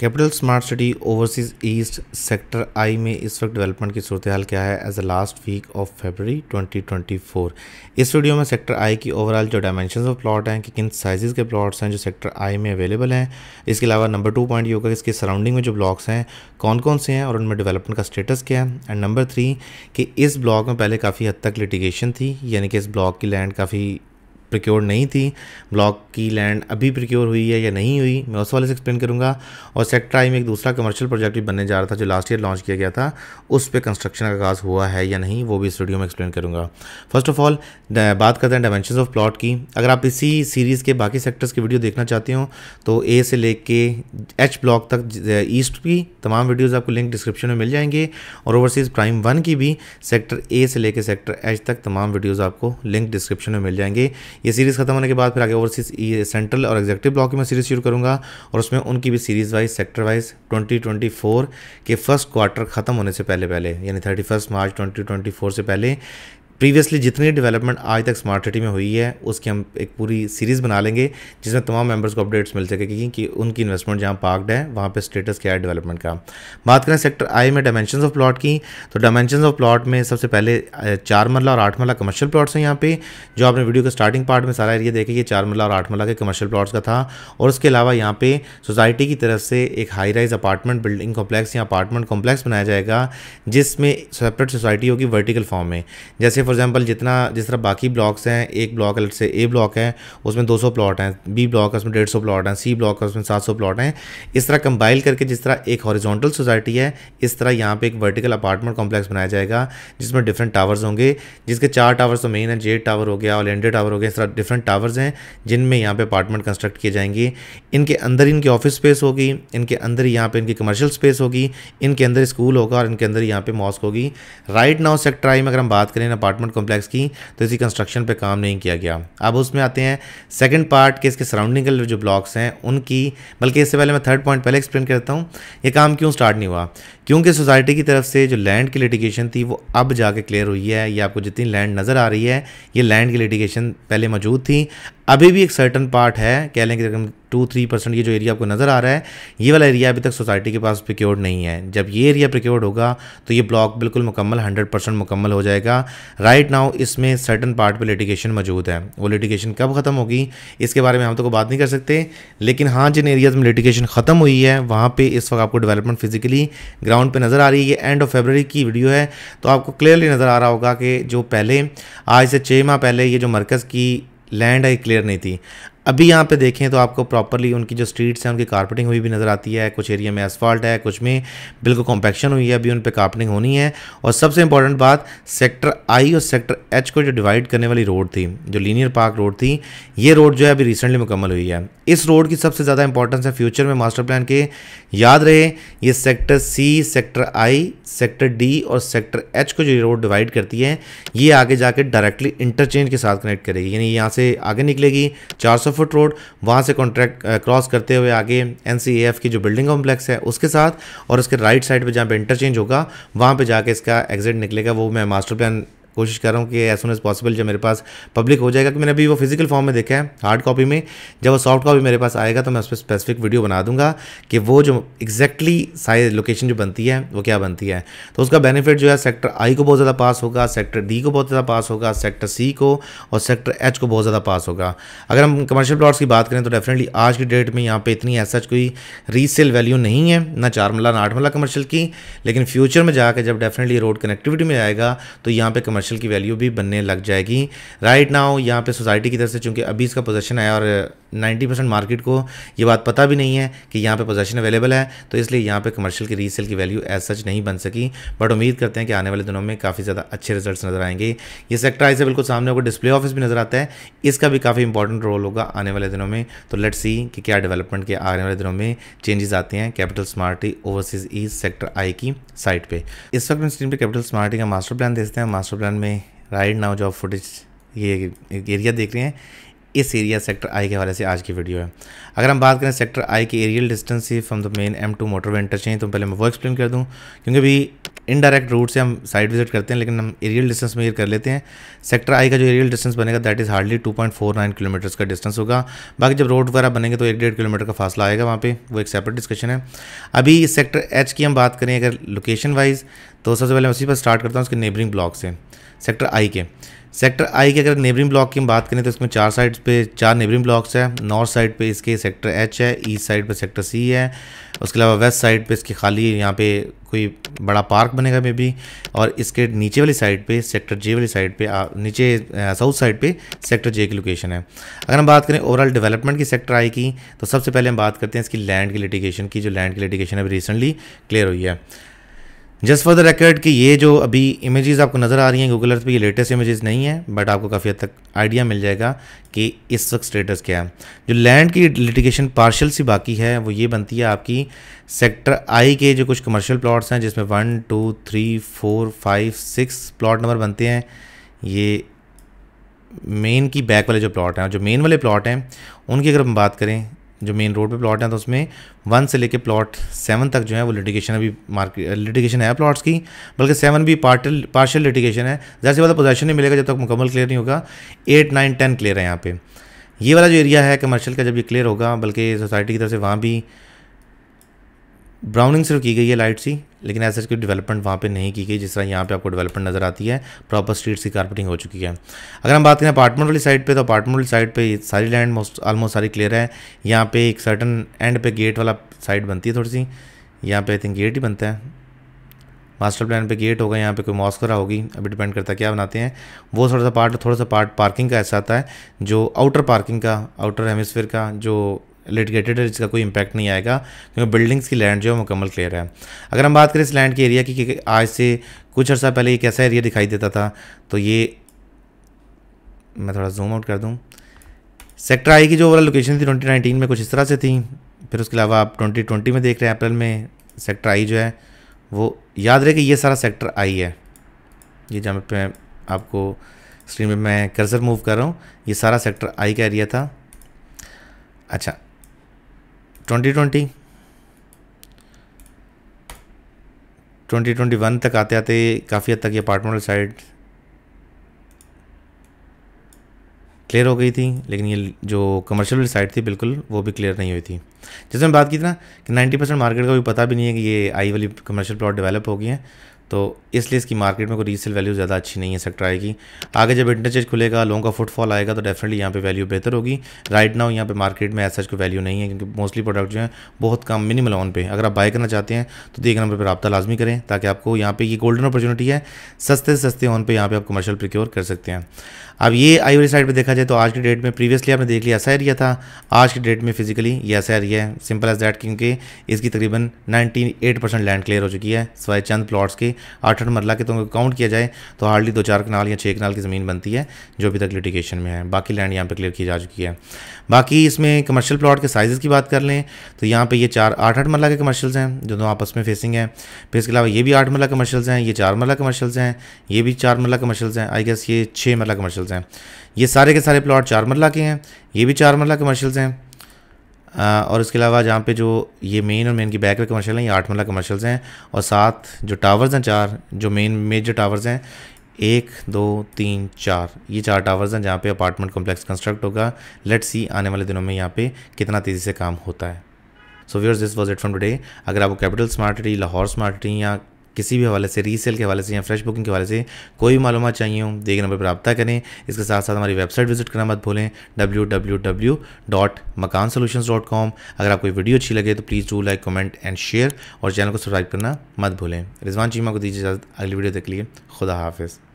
capital smart city overseas east sector I में इस वक्त डेवलपमेंट की सूरत हाल क्या है as a last week of February 2024 इस वीडियो में सेक्टर आई की ओवरऑल जो डायमेंशन ऑफ प्लॉट हैं कि किन साइज़ के प्लॉट्स हैं जो सेक्टर आई में अवेलेबल हैं इसके अलावा नंबर टू पॉइंट ये होगा कि इसके सराउंडिंग में जो ब्लॉक्स हैं कौन कौन से हैं और उनमें डेवलपमेंट का स्टेटस क्या है एंड नंबर थ्री कि इस ब्लॉक में पहले काफ़ी हद तक लिटिगेशन थी यानी कि इस ब्लॉक की लैंड काफ़ी प्रिक्योर नहीं थी ब्लॉक की लैंड अभी प्रिक्योर हुई है या नहीं हुई मैं उस वाले से एक्सप्लेन करूँगा और सेक्टर आई में एक दूसरा कमर्शियल प्रोजेक्ट भी बनने जा रहा था जो लास्ट ईयर लॉन्च किया गया था उस पर कंस्ट्रक्शन का आगाज़ हुआ है या नहीं वो भी इस वीडियो में एक्सप्लेन करूँगा फर्स्ट ऑफ ऑल बात करते हैं डायमेंशन ऑफ प्लॉट की अगर आप इसी सीरीज़ के बाकी सेक्टर्स की वीडियो देखना चाहते हो तो ए से ले एच ब्लॉक तक ईस्ट की तमाम वीडियोज़ आपको लिंक डिस्क्रिप्शन में मिल जाएंगे और ओवरसीज़ प्राइम वन की भी सेक्टर ए से लेकर सेक्टर एच तक तमाम वीडियोज़ आपको लिंक डिस्क्रिप्शन में मिल जाएंगे ये सीरीज़ खत्म होने के बाद फिर आगे ओवरसीज ये सेंट्रल और एग्जेक्टिव ब्लॉक की मैं सीरीज़ शुरू करूँगा और उसमें उनकी भी सीरीज़ वाइज सेक्टर वाइज 2024 के फर्स्ट क्वार्टर ख़त्म होने से पहले पहले यानी थर्टी मार्च 2024 से पहले प्रीवियसली जितनी डेवलपमेंट आज तक स्मार्ट सिटी में हुई है उसकी हम एक पूरी सीरीज़ बना लेंगे जिसमें तमाम मेंबर्स को अपडेट्स मिल सकेगी कि उनकी इन्वेस्टमेंट जहाँ पार्कड है वहाँ पे स्टेटस क्या है डेवलपमेंट का बात करें सेक्टर आई में डायमेंशन ऑफ प्लाट की तो डायमेंशन ऑफ प्लाट में सबसे पहले चार मरला और आठ मरला कमर्शियल प्लाट्स हैं यहाँ पे जो आपने वीडियो के स्टार्टिंग पार्ट में सारा एरिया देखे ये चार मरला और आठ मरला के कमर्शियल प्लाट्स का था और उसके अलावा यहाँ पे सोसाइटी की तरफ से एक high rise apartment building complex या अपार्टमेंट कॉम्प्लेक्स बनाया जाएगा जिसमें सेपरेट सोसाइटी होगी वर्टिकल फॉर्म में जैसे फॉर एग्जांपल जितना जिस तरह बाकी ब्लॉक्स हैं एक ब्लॉक अलग से ए ब्लॉक है उसमें 200 प्लॉट हैं बी ब्लॉक उसमें 150 प्लॉट हैं सी ब्लॉक उसमें 700 प्लॉट हैं इस तरह कंबाइल करके जिस तरह एक हॉरिजॉन्टल सोसाइटी है इस तरह यहाँ पे एक वर्टिकल अपार्टमेंट कॉम्प्लेक्स बनाया जाएगा जिसमें डिफरेंट टावर्स होंगे जिसके चार टावर्स तो मेन है जेड टावर हो गया और लेंडे टावर हो गया इस तरह डिफरेंट टावर्स हैं जिनमें यहाँ पर अपार्टमेंट कंस्ट्रक्ट किए जाएंगे इनके अंदर इनकी ऑफिस स्पेस होगी इनके अंदर यहाँ पर इनकी कमर्शियल स्पेस होगी इनके अंदर स्कूल होगा और इनके अंदर यहाँ पर मॉस्क होगी राइट नाउ सेक्टर आई में अगर हम बात करें अपार्टमेंट अपार्टमेंट कॉम्प्लेक्स की तो इसी कंस्ट्रक्शन पे काम नहीं किया गया अब उसमें आते हैं सेकंड पार्ट के इसके सराउंडिंग के जो ब्लॉक्स हैं उनकी बल्कि इससे पहले मैं थर्ड पॉइंट पहले एक्सप्लेन करता हूँ ये काम क्यों स्टार्ट नहीं हुआ क्योंकि सोसाइटी की तरफ से जो लैंड की लिटिगेशन थी वो अब जाके क्लियर हुई है या आपको जितनी लैंड नज़र आ रही है ये लैंड की लिटिगेशन पहले मौजूद थी अभी भी एक सर्टन पार्ट है कह लें कि टू थ्री परसेंट ये जो एरिया आपको नज़र आ रहा है ये वाला एरिया अभी तक सोसाइटी के पास प्रिक्योर्ड नहीं है जब ये एरिया प्रिक्योर्ड होगा तो ये ब्लॉक बिल्कुल मुकम्मल हंड्रेड परसेंट मुकम्मल हो जाएगा राइट नाउ इसमें सर्टन पार्ट पे लिटिगेशन मौजूद है वो लिटिगेशन कब ख़त्म होगी इसके बारे में हम तो को बात नहीं कर सकते लेकिन हाँ जिन एरियाज़ में लिटिगेशन ख़त्म हुई है वहाँ पर इस वक्त आपको डेवलपमेंट फिजिकली ग्राउंड ग्राउंड पे नज़र आ रही है ये एंड ऑफ फेबर की वीडियो है तो आपको क्लियरली नज़र आ रहा होगा कि जो पहले आज से छः माह पहले ये जो मरकज़ की लैंड है क्लियर नहीं थी अभी यहाँ पे देखें तो आपको प्रॉपरली उनकी जो स्ट्रीट्स हैं उनकी कारपेटिंग हुई भी नज़र आती है कुछ एरिया में एसफॉल्ट है कुछ में बिल्कुल कॉम्पैक्शन हुई है अभी उन पर कारपेटिंग होनी है और सबसे इंपॉर्टेंट बात सेक्टर आई और सेक्टर एच को जो डिवाइड करने वाली रोड थी जो लीनियर पार्क रोड थी ये रोड जो है अभी रिसेंटली मुकम्मल हुई है इस रोड की सबसे ज़्यादा इंपॉर्टेंस है फ्यूचर में मास्टर प्लान के याद रहे ये sector C sector I sector D और सेक्टर एच को जो रोड डिवाइड करती है ये आगे जाके डायरेक्टली इंटरचेंज के साथ कनेक्ट करेगी यानी यहाँ से आगे निकलेगी चार फुट रोड वहाँ से कॉन्ट्रैक्ट क्रॉस करते हुए आगे एन की जो बिल्डिंग कॉम्प्लेक्स है उसके साथ और उसके राइट साइड पर जहाँ पर इंटरचेंज होगा वहाँ पर जाके इसका एग्जिट निकलेगा वो मैं मास्टर प्लान कोशिश कर रहा हूँ कि एज सुन एज़ पॉसिबल जब मेरे पास पब्लिक हो जाएगा कि मैंने अभी वो फिजिकल फॉर्म में देखा है हार्ड कॉपी में जब वो सॉफ्ट कॉपी मेरे पास आएगा तो मैं उस पर स्पेसिफिक वीडियो बना दूंगा कि वो जो एक्जैक्टली साइज लोकेशन जो बनती है वो क्या बनती है तो उसका बेनिफिट जो है सेक्टर आई को बहुत ज़्यादा पास होगा सेक्टर डी को बहुत ज़्यादा पास होगा सेक्टर सी को और सेक्टर एच को बहुत ज़्यादा पास होगा अगर हम कमर्शियल प्लॉट्स की बात करें तो डेफिनेटली आज की डेट में यहाँ पर इतनी ऐसा सच कोई रीसेल वैल्यू नहीं है ना चार मल्ला ना आठ मल्ला कमर्शियल की लेकिन फ्यूचर में जाकर जब डेफिनेटली रोड कनेक्टिविटी में आएगा तो यहाँ पर कमर्शियल कमर्शियल की वैल्यू भी बनने लग जाएगी राइट नाउ यहाँ पे सोसाइटी की तरफ से चूंकि अभी इसका पोजेशन है और 90 परसेंट मार्केट को ये बात पता भी नहीं है कि यहाँ पे पोजेशन अवेलेबल है तो इसलिए यहाँ पे कमर्शियल की रीसेल की वैल्यू एज सच नहीं बन सकी बट उम्मीद करते हैं कि आने वाले दिनों में काफ़ी ज़्यादा अच्छे रिजल्ट नजर आएंगे ये सेक्टर आई से बिल्कुल सामने होगा डिस्प्ले ऑफिस भी नजर आता है इसका भी काफ़ी इंपॉर्टेंट रोल होगा आने वाले दिनों में तो लेट सी कि क्या डेवलपमेंट के आने वाले दिनों में चेंजेस आते हैं capital smart city overseas east sector I की साइट पर इस वक्त स्क्रीन पर कैपिटल स्मार्टी का मास्टर प्लान देखते हैं मास्टर प्लान रन में राइट नाउ जो आप फुटेज ये एरिया देख रहे हैं इस एरिया सेक्टर आई के हवाले से आज की वीडियो है अगर हम बात करें सेक्टर आई के aerial distance from the main M two motorway interchange तो पहले मैं वो एक्सप्लेन कर दूं क्योंकि अभी इनडायरेक्ट रूट से हम साइड विजिट करते हैं लेकिन हम एरियल डिस्टेंस मेजर कर लेते हैं सेक्टर आई का जो एरियल डिस्टेंस बनेगा दैट इज़ हार्डली 2.49 किलोमीटर्स का डिस्टेंस होगा बाकी जब रोड वगैरह बनेंगे तो एक डेढ़ किलोमीटर का फासला आएगा वहाँ पे वो एक सेपरेट डिस्कशन है अभी सेक्टर एच की हम बात करें अगर लोकेशन वाइज तो सबसे पहले मैं उसी पर स्टार्ट करता हूँ उसके नेबरिंग ब्लॉक से सेक्टर आई के सेक्टर आई की अगर नेबरिंग ब्लॉक की हम बात करें तो इसमें चार साइड पे चार नेबरिंग ब्लॉक्स हैं नॉर्थ साइड पे इसके सेक्टर एच है ईस्ट साइड पे सेक्टर सी है उसके अलावा वेस्ट साइड पे इसके खाली यहाँ पे कोई बड़ा पार्क बनेगा मे बी और इसके नीचे वाली साइड पे सेक्टर जे वाली साइड पे आ, नीचे साउथ साइड पे सेक्टर जे की लोकेशन है अगर हम बात करें ओवरऑल डेवलपमेंट की सेक्टर आई की तो सबसे पहले हम बात करते हैं इसकी लैंड की लिटिगेशन की जो लैंड की लिटिगेशन अभी रिसेंटली क्लियर हुई है जस्ट फॉर द रिकॉर्ड कि ये जो अभी इमेजेस आपको नज़र आ रही हैं गूगल अर्थ पे ये लेटेस्ट इमेजेस नहीं है बट आपको काफ़ी हद तक आइडिया मिल जाएगा कि इस वक्त स्टेटस क्या है जो लैंड की लिटिगेशन पार्शल सी बाकी है वो ये बनती है आपकी सेक्टर आई के जो कुछ कमर्शियल प्लॉट्स हैं जिसमें one two three four five six plot number बनते हैं ये मेन की बैक वाले जो प्लॉट हैं जो मेन वाले प्लॉट हैं उनकी अगर हम बात करें जो मेन रोड पे प्लॉट हैं तो उसमें वन से लेके प्लॉट सेवन तक जो है वो लिटिगेशन अभी मार्केट लिटिगेशन है प्लॉट्स की बल्कि सेवन भी पार्टल पार्शल लिटिगेशन है ज़्यादा से ज़्यादा पोजेशन नहीं मिलेगा जब तक मुकम्मल क्लियर नहीं होगा एट नाइन टेन क्लियर है यहाँ पे ये वाला जो एरिया है कमर्शियल का जब ये क्लियर होगा बल्कि सोसाइटी की तरफ से वहाँ भी ब्राउनिंग सिर्फ की गई है लाइट सी लेकिन ऐसा कोई डेवलपमेंट वहाँ पे नहीं की गई जिस तरह यहाँ पे आपको डेवलपमेंट नज़र आती है प्रॉपर स्ट्रीट्स की कारपेटिंग हो चुकी है अगर हम बात करें अपार्टमेंट वाली साइड पे तो अपार्टमेंट वाली साइड पे सारी लैंड मोस्ट आलमोस्ट सारी क्लियर है यहाँ पे एक सर्टन एंड पे गेट वाला साइड बनती है थोड़ी सी यहाँ पे आई थिंक गेट ही बनता है मास्टर प्लान पे गेट होगा यहाँ पे कोई मॉस्करा होगी अभी डिपेंड करता है क्या बनाते हैं वो थोड़ा सा पार्ट थोड़ा सा पार्ट पार्किंग का ऐसा आता है जो आउटर पार्किंग का आउटर हेमिसफेयर का जो लिटिगेटेड है जिसका कोई इम्पैक्ट नहीं आएगा क्योंकि बिल्डिंग्स की लैंड जो है मुकम्मल क्लियर है अगर हम बात करें इस लैंड के एरिया की आज से कुछ अर्सा पहले ये कैसा एरिया दिखाई देता था तो ये मैं थोड़ा जूम आउट कर दूँ सेक्टर आई की जो ओवरऑल लोकेशन थी ट्वेंटी में कुछ इस तरह से थी फिर उसके अलावा आप ट्वेंटी में देख रहे हैं अप्रैल में सेक्टर आई जो है वो याद रहे कि ये सारा सेक्टर आई है ये जहाँ पे आपको स्क्रीन में मैं कर्सर मूव कर रहा हूँ ये सारा सेक्टर आई का एरिया था अच्छा ट्वेंटी ट्वेंटी वन तक आते आते काफ़ी हद तक ये वाली साइड क्लियर हो गई थी लेकिन ये जो कमर्शियल साइड थी बिल्कुल वो भी क्लियर नहीं हुई थी जैसे मैं बात की थी ना कि 90 परसेंट मार्केट का भी पता भी नहीं है कि ये आई वाली कमर्शियल प्लॉट डेवलप हो गई हैं तो इसलिए इसकी मार्केट में कोई रीसेल वैल्यू ज़्यादा अच्छी नहीं है सेक्टर आएगी आगे जब इंटरचेज खुलेगा लोगों का फुटफॉल आएगा तो डेफिनेटली यहाँ पे वैल्यू बेहतर होगी राइट नाउ यहाँ पे मार्केट में ऐसा कोई वैल्यू नहीं है क्योंकि मोस्टली प्रोडक्ट जो है बहुत कम मिनिमल ऑन पे अगर आप बाय करना चाहते हैं तो एक नंबर पर रबा लाजमी करें ताकि आपको यहाँ पर ये गोल्डन अपॉर्चुनिटी है सस्ते सस्ते ऑन पे यहाँ पर आप कमर्शल प्रिक्योर कर सकते हैं अब ये आई वाली साइड पे देखा जाए तो आज की डेट में प्रीवियसली आपने देख लिया ऐसा एरिया था आज की डेट में फिजिकली ये ऐसा एरिया है सिंपल एज दैट क्योंकि इसकी तकरीबन 98 परसेंट लैंड क्लियर हो चुकी है सवाए चंद प्लॉट्स के आठ आठ मरला के तो काउंट किया जाए तो हार्डली दो चार कनाल या छः कनाल की ज़मीन बनती है जो अभी तक लिटिगेशन में है बाकी लैंड यहाँ पर क्लियर की जा चुकी है बाकी इसमें कमर्शियल प्लाट के साइज़ की बात कर लें तो यहाँ पर ये चार आठ आठ मरला के कमर्शल्स हैं जो दो आपस में फेसिंग हैं फिर इसके अलावा ये भी आठ मरला कमर्शल्स हैं ये चार मरला कमर्शल्स हैं ये भी चार मरला कमर्शल्स हैं आई गेस ये छः मरला कमर्शल कमर्शियल्स हैं ये सारे के सारे प्लॉट चार मरला के हैं ये भी चार मरला कमर्शियल्स हैं आ, और इसके अलावा जहाँ पे जो ये मेन और मेन की बैक में कमर्शियल हैं ये आठ मरला कमर्शियल्स हैं और सात जो टावर्स हैं चार जो मेन मेजर टावर्स हैं एक दो तीन चार ये चार टावर्स हैं जहाँ पे अपार्टमेंट कॉम्प्लेक्स कंस्ट्रक्ट होगा लेट्स सी आने वाले दिनों में यहाँ पे कितना तेज़ी से काम होता है so viewers this was it from today अगर आपको capital smart city Lahore smart city या किसी भी हवाले से रीसेल के हवाले से या फ्रेश बुकिंग के हवाले से कोई भी मालूम चाहिए हूँ देखिए नंबर पर रबा करें इसके साथ साथ हमारी वेबसाइट विजिट करना मत भूलें W W W dot Makaan dot com अगर आपको वीडियो अच्छी लगे तो please do like comment and share और चैनल को सब्सक्राइब करना मत भूलें रिजवान चीमा को दीजिए इजाज़त अगली वीडियो तक लिए खुदा हाफिज़